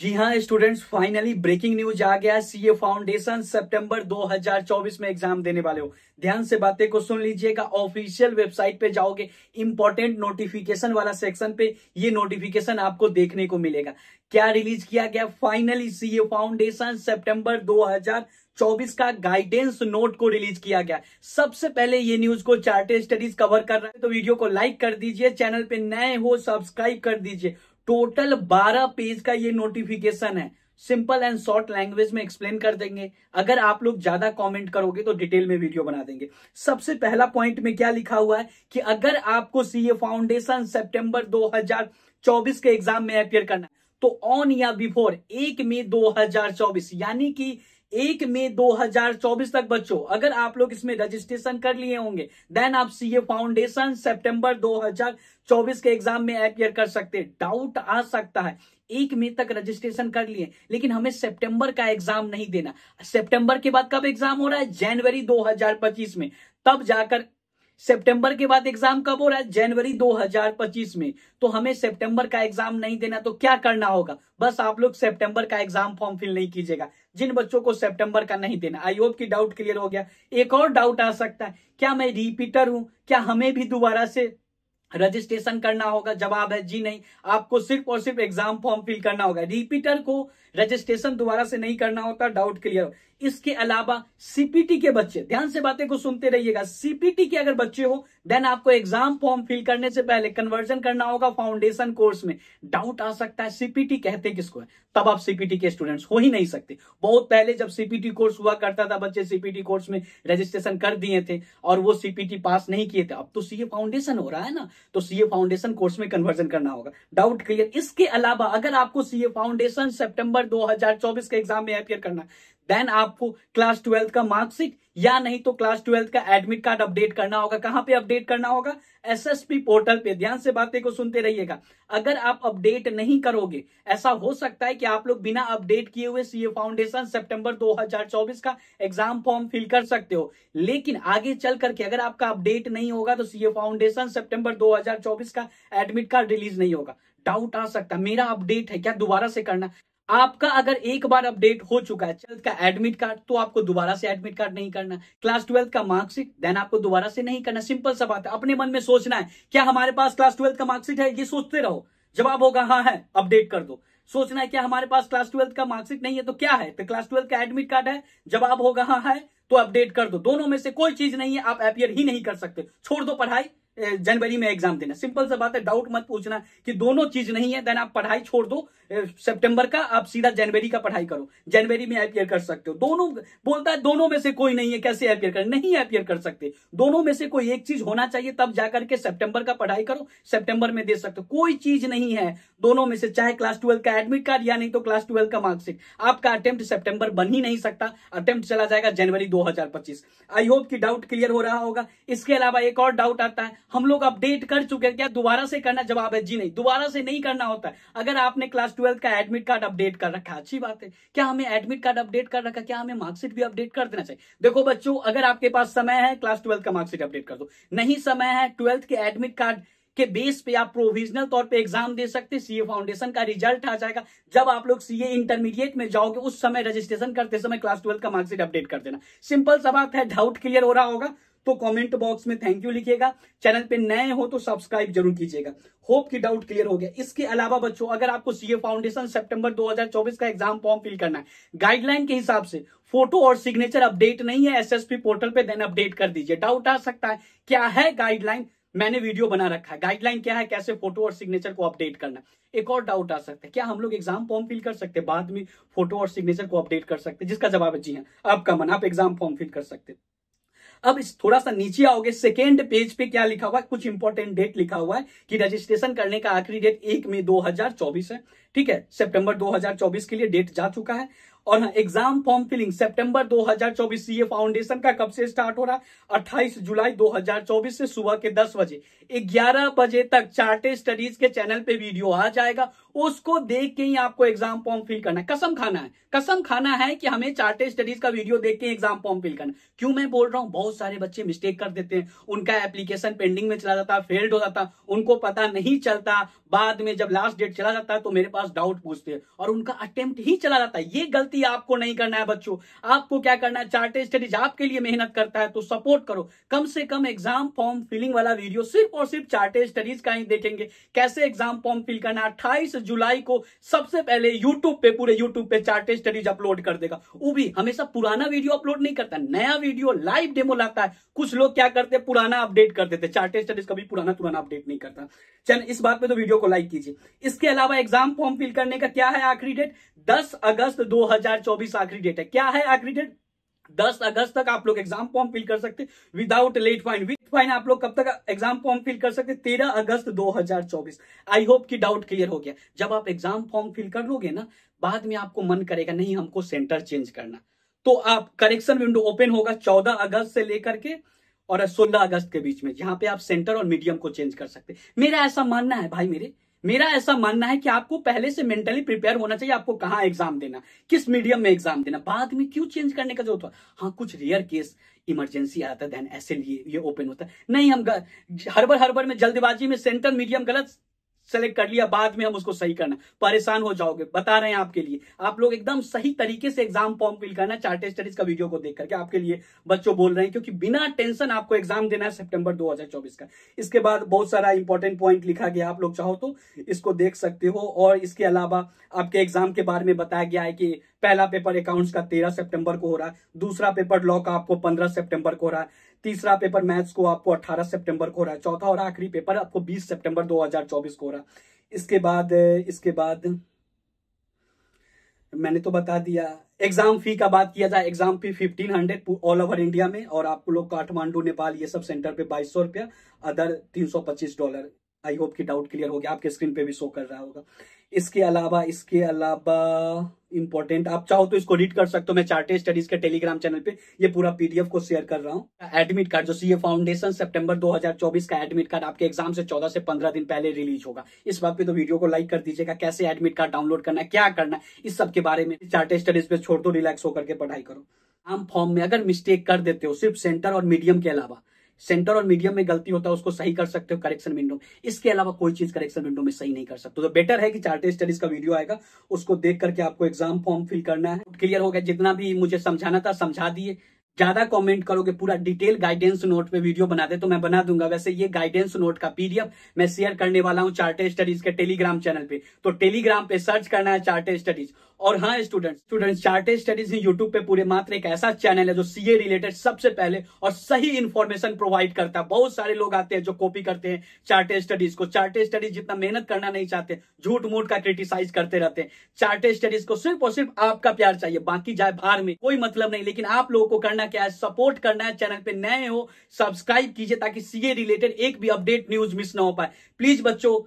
जी हाँ students finally breaking news आ गया सीए फाउंडेशन सितंबर 2024 में एग्जाम देने वाले हो ध्यान से बातें को सुन लीजिएगा ऑफिशियल वेबसाइट पे जाओगे इंपॉर्टेंट नोटिफिकेशन वाला सेक्शन पे ये नोटिफिकेशन आपको देखने को मिलेगा क्या रिलीज किया गया फाइनली सीए फाउंडेशन सेप्टेम्बर हजार चौबीस का गाइडेंस नोट को रिलीज किया गया सबसे पहले ये न्यूज को चार्टेड स्टडीज कवर कर रहा है तो वीडियो को लाइक कर दीजिए चैनल पे नए हो सब्सक्राइब कर दीजिए टोटल बारह पेज का ये नोटिफिकेशन है सिंपल एंड शॉर्ट लैंग्वेज में एक्सप्लेन कर देंगे अगर आप लोग ज्यादा कमेंट करोगे तो डिटेल में वीडियो बना देंगे सबसे पहला पॉइंट में क्या लिखा हुआ है कि अगर आपको सीए फाउंडेशन सितंबर 2024 के एग्जाम में अपियर करना है तो ऑन या बिफोर एक मई 2024 यानी कि एक मई 2024 तक बच्चों अगर आप लोग इसमें रजिस्ट्रेशन कर लिए होंगे देन आप सीए फाउंडेशन सितंबर 2024 के एग्जाम में अपियर कर सकते हैं डाउट आ सकता है एक मई तक रजिस्ट्रेशन कर लिए लेकिन हमें सितंबर का एग्जाम नहीं देना सितंबर के बाद कब एग्जाम हो रहा है जनवरी 2025 में तब जाकर सितंबर के बाद एग्जाम कब हो रहा है जनवरी 2025 में तो हमें सितंबर का एग्जाम नहीं देना तो क्या करना होगा बस आप लोग सितंबर का एग्जाम फॉर्म फिल नहीं कीजिएगा जिन बच्चों को सितंबर का नहीं देना आई होप की डाउट क्लियर हो गया एक और डाउट आ सकता है क्या मैं रिपीटर हूं क्या हमें भी दोबारा से रजिस्ट्रेशन करना होगा जवाब है जी नहीं आपको सिर्फ और सिर्फ एग्जाम फॉर्म फिल करना होगा रिपीटर को रजिस्ट्रेशन दोबारा से नहीं करना होता डाउट क्लियर हो इसके अलावा सीपीटी के बच्चे ध्यान से बातें को सुनते रहिएगा सीपीटी के अगर बच्चे हो देन आपको एग्जाम फॉर्म फिल करने से पहले कन्वर्जन करना होगा फाउंडेशन कोर्स में डाउट आ सकता है सीपीटी कहते किसको है तब आप सीपीटी के स्टूडेंट्स हो ही नहीं सकते बहुत पहले जब सीपीटी कोर्स हुआ करता था बच्चे सीपीटी कोर्स में रजिस्ट्रेशन कर दिए थे और वो सीपीटी पास नहीं किए थे अब तो सीए फाउंडेशन हो रहा है ना तो सीए फाउंडेशन कोर्स में कन्वर्जन करना होगा डाउट क्लियर इसके अलावा अगर आपको सीए फाउंडेशन सेप्टेम्बर 2024 के एग्जाम में अपियर करना देन आपको क्लास ट्वेल्थ का मार्कशीट या नहीं तो क्लास ट्वेल्थ का एडमिट कार्ड अपडेट करना होगा कहां पे अपडेट करना होगा एसएसपी पोर्टल पे ध्यान से बातें को सुनते रहिएगा अगर आप अपडेट नहीं करोगे ऐसा हो सकता है कि आप लोग बिना अपडेट किए हुए सीए फाउंडेशन सितंबर 2024 का एग्जाम फॉर्म फिल कर सकते हो लेकिन आगे चल करके अगर आपका अपडेट नहीं होगा तो सीए फाउंडेशन सेप्टेम्बर दो का एडमिट कार्ड रिलीज नहीं होगा डाउट आ सकता मेरा अपडेट है क्या दोबारा से करना आपका अगर एक बार अपडेट हो चुका है ट्वेल्थ का एडमिट कार्ड तो आपको दोबारा से एडमिट कार्ड नहीं करना क्लास ट्वेल्थ का मार्कशीट देन आपको दोबारा से नहीं करना सिंपल सा बात है अपने मन में सोचना है क्या हमारे पास क्लास ट्वेल्थ का मार्कशीट है ये सोचते रहो जवाब होगा हाँ है अपडेट कर दो सोचना है क्या हमारे पास क्लास ट्वेल्थ का मार्कशीट नहीं है तो क्या है तो क्लास ट्वेल्थ का एडमिट कार्ड है जवाब होगा हाँ है तो अपडेट कर दो दोनों में से कोई चीज नहीं है आप अपियर ही नहीं कर सकते छोड़ दो पढ़ाई जनवरी में एग्जाम देना सिंपल सा बात है डाउट मत पूछना कि दोनों चीज नहीं है देन आप पढ़ाई छोड़ दो सितंबर का आप सीधा जनवरी का पढ़ाई करो जनवरी में अपियर कर सकते हो दोनों बोलता है दोनों में से कोई नहीं है कैसे अपियर कर नहीं अपियर कर सकते दोनों में से कोई एक चीज होना चाहिए तब जाकर के सेप्टेम्बर का पढ़ाई करो सेप्टेम्बर में दे सकते हो कोई चीज नहीं है दोनों में से चाहे क्लास ट्वेल्व का एडमिट कार्ड या नहीं तो क्लास ट्वेल्व का मार्कशीट आपका अटेम्प्ट सेप्टेम्बर बन ही नहीं सकता अटेम्प्ट चला जाएगा जनवरी दो आई होप की डाउट क्लियर हो रहा होगा इसके अलावा एक और डाउट आता है हम लोग अपडेट कर चुके हैं क्या दोबारा से करना जवाब है जी नहीं दोबारा से नहीं करना होता है अगर आपने क्लास ट्वेल्थ का एडमिट कार्ड अपडेट कर रखा अच्छी बात है क्या हमें एडमिट कार्ड अपडेट कर रखा क्या हमें मार्कशीट भी अपडेट कर देना चाहिए देखो बच्चों अगर आपके पास समय है क्लास ट्वेल्थ का मार्कशीट अपडेट कर दो नहीं समय है ट्वेल्थ के एडमिट कार्ड के बेस पे आप प्रोविजनल तौर पे एग्जाम दे सकते सीए फाउंडेशन का रिजल्ट आ जाएगा जब आप लोग सीए इंटरमीडिएट में जाओगे उस समय रजिस्ट्रेशन करते समय क्लास ट्वेल्थ का मार्कशीट अपडेट कर देना सिंपल सा बात है डाउट क्लियर हो रहा होगा तो कमेंट बॉक्स में थैंक यू लिखिएगा चैनल पे नए हो तो सब्सक्राइब जरूर कीजिएगा होप की डाउट क्लियर हो गया इसके अलावा बच्चों अगर आपको सीए फाउंडेशन सितंबर 2024 का एग्जाम फॉर्म फिल करना है गाइडलाइन के हिसाब से फोटो और सिग्नेचर अपडेट नहीं है एस पोर्टल पर देन अपडेट कर दीजिए डाउट आ सकता है क्या है गाइडलाइन मैंने वीडियो बना रखा है गाइडलाइन क्या है कैसे फोटो और सिग्नेचर को अपडेट करना एक और डाउट आ सकता है क्या हम लोग एग्जाम फॉर्म फिल कर सकते हैं बाद में फोटो और सिग्नेचर को अपडेट कर सकते हैं जिसका जवाब है जी हाँ आपका मन आप एग्जाम फॉर्म फिल कर सकते हैं अब इस थोड़ा सा नीचे आओगे सेकेंड पेज पे क्या लिखा हुआ है कुछ इंपॉर्टेंट डेट लिखा हुआ है कि रजिस्ट्रेशन करने का आखिरी डेट एक मई 2024 है ठीक है सितंबर 2024 के लिए डेट जा चुका है और एग्जाम फॉर्म फिलिंग सितंबर 2024 सीए फाउंडेशन का कब से स्टार्ट हो रहा है 28 जुलाई 2024 से सुबह के 10 बजे 11 बजे तक चार्टे स्टडीज के चैनल पे वीडियो आ जाएगा उसको देख के ही आपको एग्जाम फॉर्म फिल करना है कसम खाना है कसम खाना है कि हमें चार्टे स्टडीज का वीडियो देख के एग्जाम फॉर्म फिल करना क्यों मैं बोल रहा हूं बहुत सारे बच्चे मिस्टेक कर देते हैं उनका एप्लीकेशन पेंडिंग में चला जाता फेल्ड हो जाता उनको पता नहीं चलता बाद में जब लास्ट डेट चला जाता है तो मेरे पास डाउट पूछते हैं और उनका अटेम्प्ट ही चला जाता है ये गलती गलती आपको नहीं करना है बच्चों आपको क्या करना है चार्टेड स्टडीज आपके लिए मेहनत करता है तो सपोर्ट करो कम से कम एग्जाम फॉर्म फिलिंग वाला वीडियो सिर्फ और सिर्फ चार्टेड स्टडीज का ही देखेंगे कैसे एग्जाम फॉर्म फिल करना है अट्ठाईस जुलाई को सबसे पहले यूट्यूब पे पूरे यूट्यूब पे चार्टेड स्टडीज अपलोड कर देगा वो भी हमेशा पुराना वीडियो अपलोड नहीं करता नया वीडियो लाइव डेमो लाता है कुछ लोग क्या करते पुराना अपडेट कर देते चार्टेड स्टडीज कभी पुराना पुराना अपडेट नहीं करता चल इस बात पे तो वीडियो को लाइक कीजिए इसके अलावा एग्जाम फॉर्म फिल करने का क्या है आखिरी डेट 10 अगस्त 2024 आखिरी डेट है क्या है आखिरी डेट 10 अगस्त तक आप लोग एग्जाम फॉर्म फिल कर सकते without late fine with fine आप लोग कब तक एग्जाम फॉर्म फिल कर सकते तेरह अगस्त 2024 आई होप कि डाउट क्लियर हो गया जब आप एग्जाम फॉर्म फिल कर लोगे ना बाद में आपको मन करेगा नहीं हमको सेंटर चेंज करना तो आप करेक्शन विंडो ओपन होगा चौदह अगस्त से लेकर के और सोलह अगस्त के बीच में जहां पे आप सेंटर और मीडियम को चेंज कर सकते मेरा ऐसा मानना है भाई मेरे मेरा ऐसा मानना है कि आपको पहले से मेंटली प्रिपेयर होना चाहिए आपको कहाँ एग्जाम देना किस मीडियम में एग्जाम देना बाद में क्यों चेंज करने का जरूरत हाँ कुछ रेयर केस इमरजेंसी आता है ऐसे लिए ये ओपन होता है नहीं हम हर बार में जल्दबाजी में सेंट्रल मीडियम गलत सेलेक्ट कर लिया बाद में हम उसको सही करना परेशान हो जाओगे बता रहे हैं आपके लिए आप लोग एकदम सही तरीके से एग्जाम फॉर्म फिल करना चार्टे स्टडीज का वीडियो को देख करके आपके लिए बच्चों बोल रहे हैं क्योंकि बिना टेंशन आपको एग्जाम देना है सितंबर 2024 का इसके बाद बहुत सारा इंपॉर्टेंट पॉइंट लिखा गया आप लोग चाहो तो इसको देख सकते हो और इसके अलावा आपके एग्जाम के बारे में बताया गया है कि पहला पेपर अकाउंट्स का तेरह सितंबर को हो रहा है दूसरा पेपर लॉ का आपको पंद्रह सितंबर को हो रहा है तीसरा पेपर मैथ्स को आपको अट्ठारह सितंबर को हो रहा है चौथा और आखिरी पेपर आपको बीस सितंबर 2024 को हो रहा है इसके बाद इसके बाद मैंने तो बता दिया एग्जाम फी का बात किया जाए exam fee fifteen hundred all over India में और आप लोग काठमांडू नेपाल ये सब सेंटर पे बाईस सौ रुपया अदर तीन सौ पच्चीस डॉलर आई होप कि डाउट क्लियर हो गया आपके स्क्रीन पे भी शो कर रहा होगा इसके अलावा इसके अलावा इंपॉर्टेंट आप चाहो तो इसको रीड कर सकते हो मैं चार्टे स्टडीज के टेलीग्राम चैनल पे ये पूरा पीडीएफ को शेयर कर रहा हूँ एडमिट कार्ड जो सीए फाउंडेशन सितंबर 2024 का एडमिट कार्ड आपके एग्जाम से 14 से 15 दिन पहले रिलीज होगा इस बात पे तो वीडियो को लाइक कर दीजिएगा कैसे एडमिट कार्ड डाउनलोड करना है क्या करना है इस सब के बारे में चार्टे स्टडीज पे छोड़ दो रिलैक्स होकर पढ़ाई करो आम फॉर्म में अगर मिस्टेक कर देते हो सिर्फ सेंटर और मीडियम के अलावा सेंटर और मीडियम में गलती होता है उसको सही कर सकते हो करेक्शन विंडो इसके अलावा कोई चीज करेक्शन विंडो में सही नहीं कर सकते तो बेटर है कि चार्टेड स्टडीज का वीडियो आएगा उसको देख करके आपको एग्जाम फॉर्म फिल करना है क्लियर हो गया जितना भी मुझे समझाना था समझा दिए ज्यादा कमेंट करोगे पूरा डिटेल गाइडेंस नोट पे वीडियो बना दे तो मैं बना दूंगा वैसे ये गाइडेंस नोट का पीडीएफ मैं शेयर करने वाला हूँ चार्टे स्टडीज के टेलीग्राम चैनल पे तो टेलीग्राम पे सर्च करना है चार्टे स्टडीज और हाँ स्टूडेंट्स स्टूडेंट्स चार्टे स्टडीज यूट्यूब पे पूरे मात्र एक ऐसा चैनल है जो सीए रिलेटेड सबसे पहले और सही इन्फॉर्मेशन प्रोवाइड करता है बहुत सारे लोग आते हैं जो कॉपी करते हैं चार्टे स्टडीज को चार्टे स्टडीज जितना मेहनत करना नहीं चाहते झूठ मूठ का क्रिटिसाइज करते रहते हैं चार्टे स्टडीज को सिर्फ और सिर्फ आपका प्यार चाहिए बाकी जाए बाहर में कोई मतलब नहीं लेकिन आप लोगों को करना क्या सपोर्ट करना है चैनल पे नए हो सब्सक्राइब कीजिए ताकि सीए रिलेटेड एक भी अपडेट न्यूज मिस ना हो पाए प्लीज बच्चों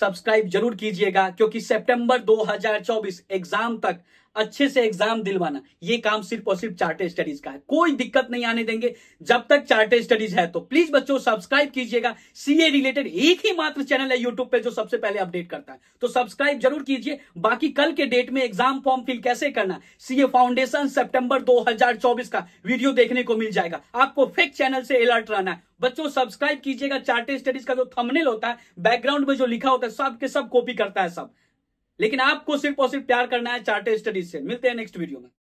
सब्सक्राइब जरूर कीजिएगा क्योंकि सितंबर 2024 एग्जाम तक अच्छे से एग्जाम दिलवाना ये काम सिर्फ और सिर्फ चार्टेड स्टडीज का है कोई दिक्कत नहीं आने देंगे जब तक चार्टेड स्टडीज है तो प्लीज बच्चों सब्सक्राइब कीजिएगा सीए रिलेटेड एक ही मात्र चैनल है यूट्यूब पे जो सबसे पहले अपडेट करता है तो सब्सक्राइब जरूर कीजिए बाकी कल के डेट में एग्जाम फॉर्म फिल कैसे करना सीए फाउंडेशन सेप्टेम्बर दो का वीडियो देखने को मिल जाएगा आपको फेक चैनल से अलर्ट रहना है बच्चों सब्सक्राइब कीजिएगा चार्टेड स्टडीज का जो थमनेल होता है बैकग्राउंड में जो लिखा होता है सबके सब कॉपी करता है सब लेकिन आपको सिर्फ और सिर्फ प्यार करना है चार्टेड स्टडीज से मिलते हैं नेक्स्ट वीडियो में